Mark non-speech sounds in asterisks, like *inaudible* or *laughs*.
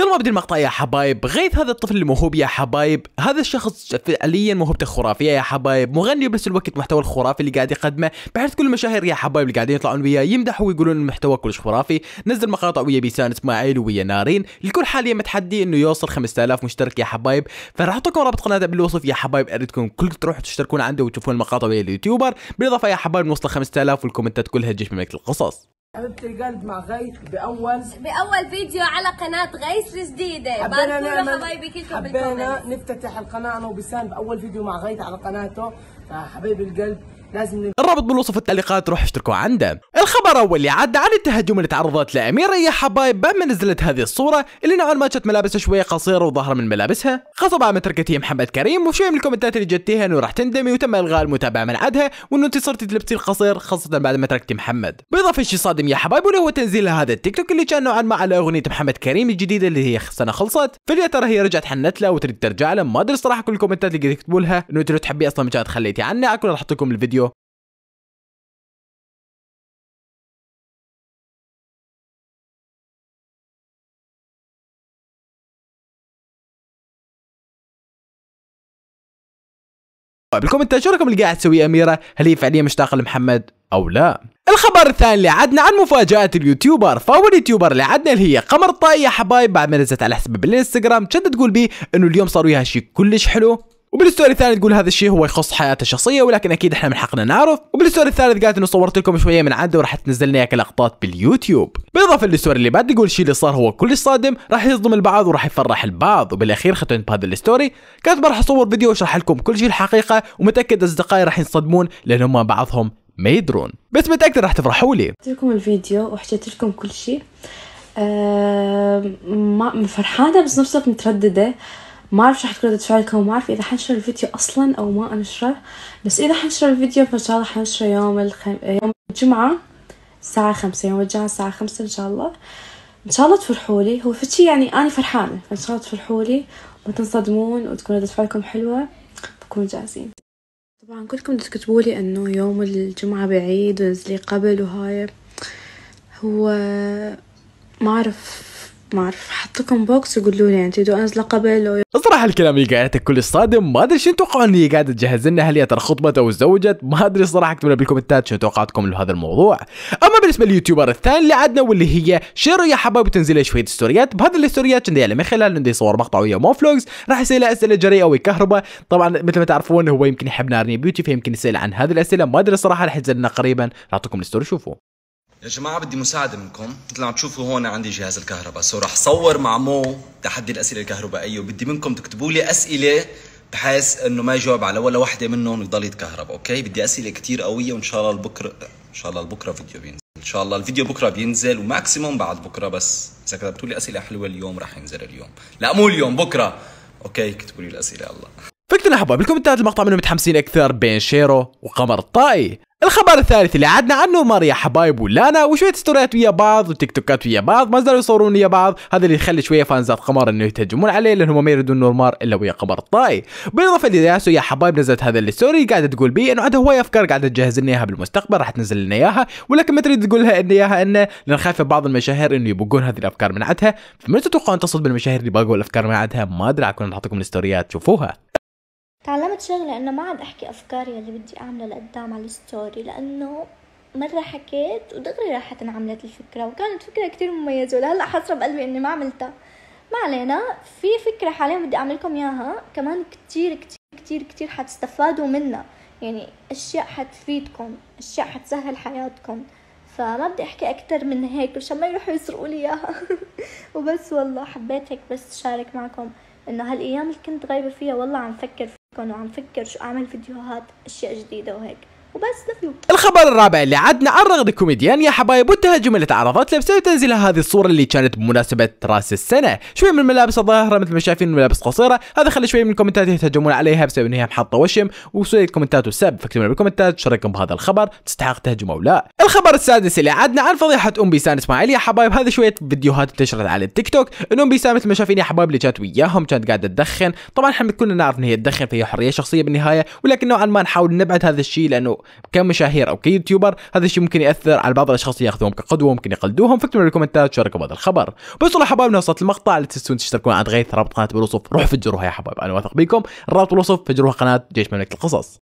قبل ما ابدي المقطع يا حبايب غيث هذا الطفل الموهوب يا حبايب هذا الشخص فعليا موهبته خرافيه يا حبايب مغني بنفس الوقت محتوى الخرافي اللي قاعد يقدمه بحيث كل المشاهير يا حبايب اللي قاعدين يطلعون وياه يمدحوا ويقولون المحتوى كلش خرافي نزل مقاطع ويا بيسان اسماعيل ويا نارين الكل حاليا متحدي انه يوصل 5000 مشترك يا حبايب فراح اعطيكم رابط قناته بالوصف يا حبايب اريدكم كل تروحوا تشتركون عنده وتشوفون المقاطع ويا اليوتيوبر بالاضافه يا حبايب نوصل 5000 والكومنتات كلها تجيش من القصص حبيبتي القلب مع غيث بأول بأول فيديو على قناة غيث الجديدة حبينا نعمل حبايبي كلكم حبينا نفتتح القناة أنا وبسان بأول فيديو مع غيث على قناته فحبيب آه، القلب لازم الرابط بالوصف التعليقات روح اشتركوا عنده الخبر اول اللي عاد عن التهجم اللي تعرضت له اميره يا حبايب بعد ما نزلت هذه الصوره اللي نوعا ما كانت ملابسها شويه قصيره وظاهره من ملابسها خطبها متركتي محمد كريم وشويه من الكومنتات اللي جتيها انه راح تندمي وتم الغاء المتابعه من عدها وانه انت صرتي تلبسي القصير خاصه بعد ما تركتي محمد بالاضافه شي صادم يا حبايب واللي هو تنزيل هذا التيك توك اللي كان نوعا ما على اغنيه محمد كريم الجديده اللي هي سنه خلصت فيا ترى هي رجعت حنت لها وتريد ترجع له ما ادري صراحه كل الكومنتات اللي قاعد تكتبولها لها انه انتوا تحبي اصلا ما خليتي عني اكون راح احط لكم الفيديو بالكومنت طيب، شو رايكم اللي قاعد تسويه اميره هل هي فعليا مشتاقه لمحمد او لا الخبر الثاني اللي عدنا عن مفاجات اليوتيوبر فاول يوتيوبر اللي عدنا اللي هي قمر طاي يا حبايب بعد ما نزلت على حسابها بالانستغرام كانت تقول بي انه اليوم صار وياها شيء كلش حلو وبالستوري الثاني تقول هذا الشيء هو يخص حياته الشخصيه ولكن اكيد احنا من حقنا نعرف وبالستوري الثالث قالت انه صورت لكم شويه من عنده وراح تنزل لنا كلقطات باليوتيوب بالاضافه للستوري اللي بعد يقول الشيء اللي صار هو كلش صادم راح يصدم البعض وراح يفرح البعض وبالاخير ختمت بهذا الستوري كانت راح اصور فيديو واشرح لكم كل شيء الحقيقه ومتاكد اصدقائي راح ينصدمون لان هم بعضهم ما يدرون بس متاكد راح تفرحوا لي قلت لكم الفيديو وحكيت لكم كل شيء أه ما فرحانه بس نفس الوقت متردده ما اعرف شو حتكون ردة فعلكم وما اعرف اذا حنشر الفيديو اصلا او ما انشره بس اذا حنشر الفيديو فان شاء الله حنشره يوم الخم... يوم الجمعة الساعة خمسة يوم الجمعة الساعة خمسة ان شاء الله ان شاء الله تفرحولي هو هو فتشي يعني انا فرحانة فان شاء الله تفرحولي لي وما تنصدمون وتكون ردة فعلكم حلوة بكون جاهزين طبعا كلكم تكتبوا لي انه يوم الجمعة بعيد ونزلي قبل وهاي هو ما اعرف ما اعرف حط لكم بوكس وقولوا لي انت انزله قبل صراحه الكلام اللي قالته كل صادم ما ادري شنو توقعوا اني هي قاعده تجهز لنا هل هي ترى خطبت او تزوجت ما ادري صراحه اكتبوا لنا بالكومنتات شنو توقعاتكم لهذا الموضوع اما بالنسبه لليوتيوبر الثاني اللي عدنا واللي هي شيرو يا حبايب تنزل شويه ستوريات بهذه الستوريات كان من خلال عندي يصور مقطع ويا فلوجز راح يسال اسئله جريئه ويكهرباء طبعا مثل ما تعرفون هو يمكن يحب نارني بيوتي فيمكن يسال عن هذه الاسئله ما ادري الصراحه راح ينزل لنا قريبا راح الستوري شوفوا يا جماعة بدي مساعدة منكم مثل ما عم تشوفوا هون عندي جهاز الكهرباء سو رح صور مع مو تحدي الأسئلة الكهربائية وبدي منكم تكتبوا لي أسئلة بحيث انه ما يجاوب على ولا وحده منهم ويضل يتكهرب اوكي بدي اسئله كثير قويه وان شاء الله البكرة ان شاء الله البكرة فيديو بينزل ان شاء الله الفيديو بكره بينزل وماكسيموم بعد بكره بس اذا كتبتوا لي اسئله حلوه اليوم رح ينزل اليوم لا مو اليوم بكره اوكي اكتبوا لي الاسئله الله فكتنا حبايب الكومنتات المقطع منه متحمسين اكثر بين شيرو وقمر الطائي الخبر الثالث اللي عدنا عنه ماريا حبايب ولانا وشويه ستوريات ويا بعض وتيك توكات ويا بعض ما زالوا يصورون ويا بعض هذا اللي يخلي شويه فانزات قمر انه يتهجمون عليه لانهم ما يريدون نورمار الا ويا قمر الطاي بالاضافه لياسو يا حبايب نزلت هذا الستوري قاعده تقول بيه انه عندها هوايه افكار قاعده تجهز لنا اياها بالمستقبل راح تنزل لنا اياها ولكن ما تريد تقول لها ان اياها انه لان خايفه بعض المشاهير انه يبقون هذه الافكار من عندها فما تتوقعون تصل بالمشاهير اللي باقوا الافكار من عندها ما ادري راح نعطيكم الستوريات شوفوها تعلمت شغلة انه ما عاد احكي افكاري اللي بدي اعملها لقدام على الستوري لانه مرة حكيت ودغري راحت انعملت الفكرة وكانت فكرة كتير مميزة ولهلا حاسرة بقلبي اني ما عملتها ما علينا في فكرة حاليا بدي اعملكم اياها كمان كتير كتير كتير كتير حتستفادوا منها يعني اشياء حتفيدكم اشياء حتسهل حياتكم فما بدي احكي اكتر من هيك مشان ما يروحوا يسرقوا لي اياها *laughs* وبس والله حبيت هيك بس شارك معكم انه هالايام اللي كنت غايبه فيها والله عم فكر كانوا عم فكر شو اعمل فيديوهات اشياء جديدة وهيك وبس الخبر الرابع اللي عدنا عن رغد كوميديان يا حبايب والتهجم اللي تعرضت له بسبب تنزيلها هذه الصوره اللي كانت بمناسبه راس السنه شويه من الملابس الظاهره مثل ما شايفين ملابس قصيره هذا خلى شويه من الكومنتات يتهجمون عليها بسبب انها محطه وشم وسوي كومنتات وسب فاكتبوا بالكومنتات شو رايكم بهذا الخبر تستحق تهجم او لا الخبر السادس اللي عدنا عن فضيحه ام بيسان اسماعيل يا حبايب هذا شويه فيديوهات انتشرت على التيك توك ان ام بيسان مثل ما شايفين يا حبايب اللي كانت وياهم كانت قاعده تدخن طبعا احنا كلنا نعرف ان هي تدخن فهي حريه شخصيه بالنهايه ولكن نوعا ما نحاول نبعد هذا الشيء لانه كمشاهير او كيوتيوبر هذا الشيء ممكن ياثر على بعض الاشخاص اللي ياخذوهم كقدوه ممكن يقلدوهم فاكتبوا بالكومنتات شاركوا بهذا الخبر بس والله حبايبنا وصلت المقطع لا تنسون تشتركون على غيث رابط قناه بالوصف روحوا فجروها يا حبايب انا واثق بكم الرابط بالوصف فجروها قناه جيش مملكه القصص